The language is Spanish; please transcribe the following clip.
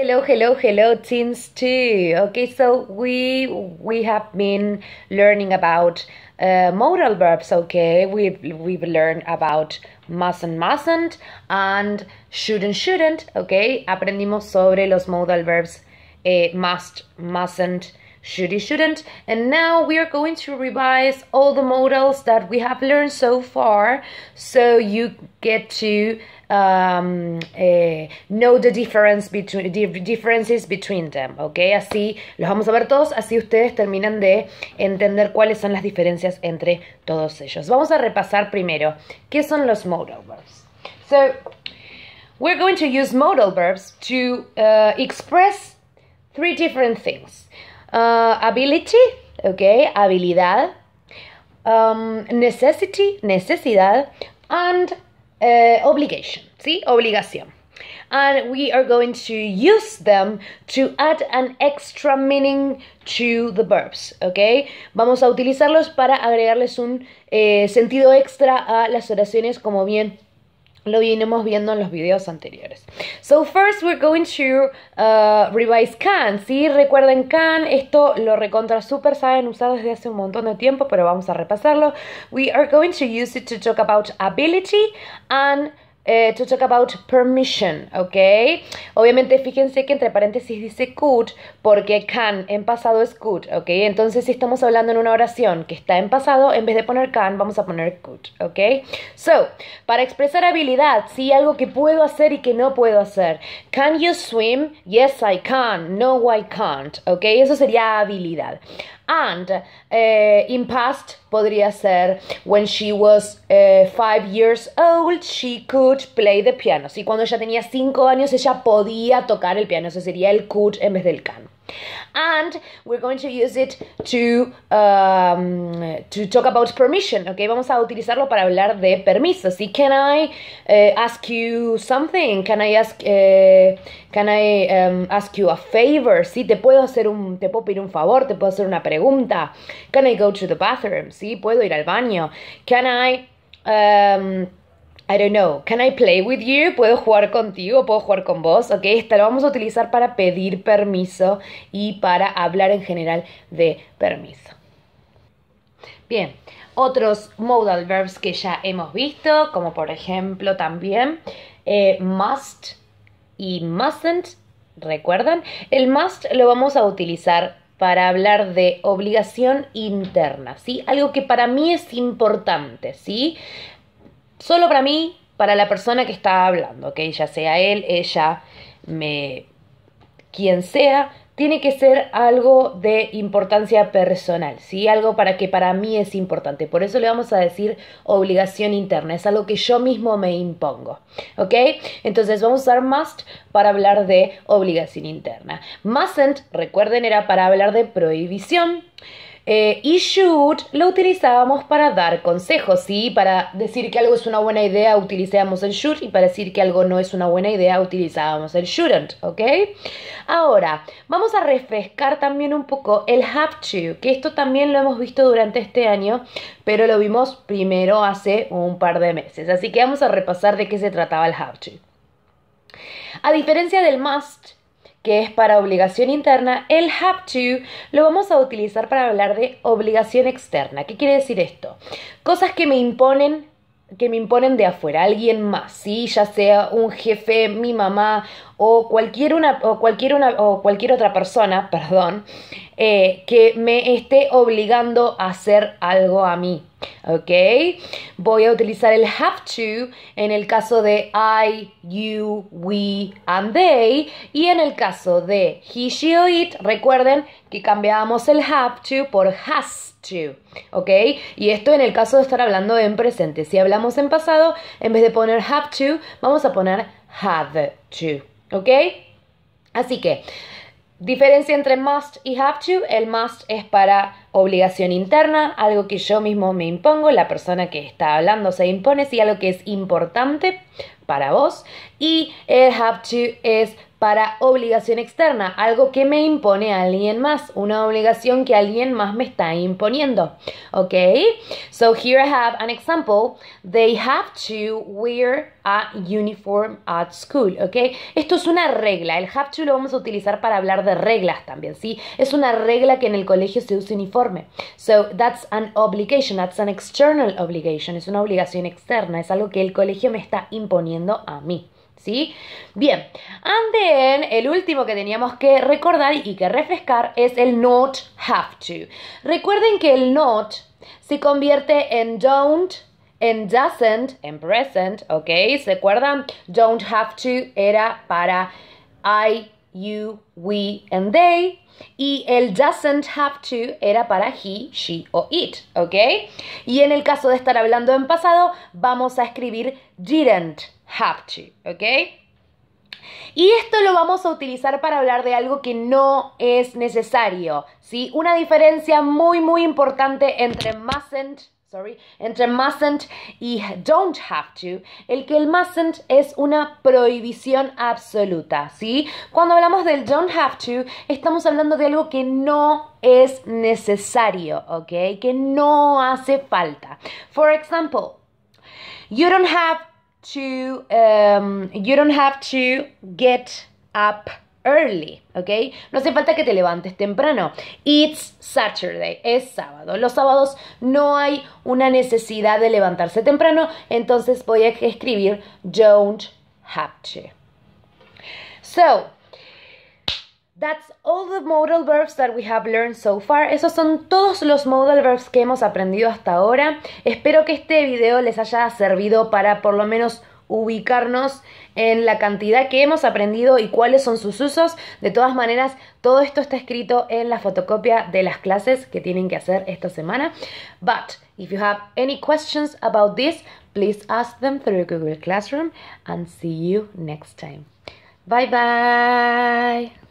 Hello, hello, hello, teens too. Okay, so we we have been learning about uh, modal verbs. Okay, we've we've learned about must and mustn't and should and shouldn't. Okay, aprendimos sobre los modal verbs eh, must, mustn't, shouldy shouldn't and now we are going to revise all the models that we have learned so far so you get to um, eh, know the difference between the differences between them okay así los vamos a ver todos así ustedes terminan de entender cuáles son las diferencias entre todos ellos vamos a repasar primero qué son los modal verbs so we're going to use modal verbs to uh, express three different things Uh, ability, ok, habilidad. Um, necessity, necesidad. And uh, obligation, ¿sí? Obligación. And we are going to use them to add an extra meaning to the verbs, ¿ok? Vamos a utilizarlos para agregarles un eh, sentido extra a las oraciones como bien lo vinimos viendo en los videos anteriores. So first we're going to uh, revise Can, Si Recuerden Can, esto lo recontra super saben usar desde hace un montón de tiempo, pero vamos a repasarlo. We are going to use it to talk about ability and eh, to talk about permission, ¿ok? Obviamente fíjense que entre paréntesis dice could porque can en pasado es could, ¿ok? Entonces si estamos hablando en una oración que está en pasado, en vez de poner can vamos a poner could, ¿ok? So, para expresar habilidad, sí, algo que puedo hacer y que no puedo hacer. Can you swim? Yes, I can. No, I can't, ¿ok? Eso sería habilidad and eh, in past podría ser when she was eh, five years old she could play the piano. Si cuando ella tenía cinco años ella podía tocar el piano. Eso sería el could en vez del can and we're going to use it to, um, to talk about permission, okay? Vamos a utilizarlo para hablar de permiso. ¿sí? Can I eh, ask you something? Can I ask, uh, can I um, ask you a favor? ¿Sí? Te puedo hacer un, te puedo pedir un favor, te puedo hacer una pregunta. Can I go to the bathroom? ¿Sí? Puedo ir al baño. Can I, um, I don't know, can I play with you? ¿Puedo jugar contigo? ¿Puedo jugar con vos? Ok, esta lo vamos a utilizar para pedir permiso y para hablar en general de permiso. Bien, otros modal verbs que ya hemos visto, como por ejemplo también eh, must y mustn't, ¿recuerdan? El must lo vamos a utilizar para hablar de obligación interna, ¿sí? Algo que para mí es importante, ¿sí? Solo para mí, para la persona que está hablando, que ya sea él, ella, me, quien sea, tiene que ser algo de importancia personal, ¿sí? Algo para que para mí es importante. Por eso le vamos a decir obligación interna, es algo que yo mismo me impongo, ¿ok? Entonces vamos a usar must para hablar de obligación interna. Mustn't, recuerden, era para hablar de prohibición. Eh, y should lo utilizábamos para dar consejos, ¿sí? Para decir que algo es una buena idea utilizábamos el should y para decir que algo no es una buena idea utilizábamos el shouldn't, ¿ok? Ahora, vamos a refrescar también un poco el have to, que esto también lo hemos visto durante este año, pero lo vimos primero hace un par de meses. Así que vamos a repasar de qué se trataba el have to. A diferencia del must, que es para obligación interna, el have to lo vamos a utilizar para hablar de obligación externa. ¿Qué quiere decir esto? Cosas que me imponen que me imponen de afuera, alguien más, ¿sí? ya sea un jefe, mi mamá, o cualquier, una, o cualquier, una, o cualquier otra persona, perdón, eh, que me esté obligando a hacer algo a mí. ¿Ok? Voy a utilizar el have to en el caso de I, you, we, and they. Y en el caso de he, she or it, recuerden que cambiamos el have to por has to. ¿Ok? Y esto en el caso de estar hablando en presente. Si hablamos en pasado, en vez de poner have to, vamos a poner had to. ¿Ok? Así que, diferencia entre must y have to. El must es para obligación interna, algo que yo mismo me impongo, la persona que está hablando se impone, si sí, algo que es importante para vos. Y el have to es para obligación externa, algo que me impone alguien más, una obligación que alguien más me está imponiendo. ¿Ok? So here I have an example. They have to wear a uniform at school. ¿Ok? Esto es una regla. El have to lo vamos a utilizar para hablar de reglas también, ¿sí? Es una regla que en el colegio se usa uniforme. So that's an obligation, that's an external obligation. Es una obligación externa, es algo que el colegio me está imponiendo a mí. ¿sí? Bien, and then el último que teníamos que recordar y que refrescar es el not have to. Recuerden que el not se convierte en don't, en doesn't, en present, ¿ok? ¿Se acuerdan? Don't have to era para I, you, we, and they. Y el doesn't have to era para he, she o it, ¿ok? Y en el caso de estar hablando en pasado, vamos a escribir didn't have to, ¿ok? Y esto lo vamos a utilizar para hablar de algo que no es necesario, ¿sí? Una diferencia muy, muy importante entre mustn't Sorry, entre mustn't y don't have to, el que el mustn't es una prohibición absoluta, ¿sí? Cuando hablamos del don't have to, estamos hablando de algo que no es necesario, ¿ok? Que no hace falta. For example, you don't have to, um, you don't have to get up early, ¿ok? No hace falta que te levantes temprano. It's Saturday, es sábado. Los sábados no hay una necesidad de levantarse temprano, entonces voy a escribir don't have to. So, That's all the modal verbs that we have learned so far. Esos son todos los modal verbs que hemos aprendido hasta ahora. Espero que este video les haya servido para por lo menos ubicarnos en la cantidad que hemos aprendido y cuáles son sus usos. De todas maneras, todo esto está escrito en la fotocopia de las clases que tienen que hacer esta semana. But if you have any questions about this, please ask them through Google Classroom and see you next time. Bye bye.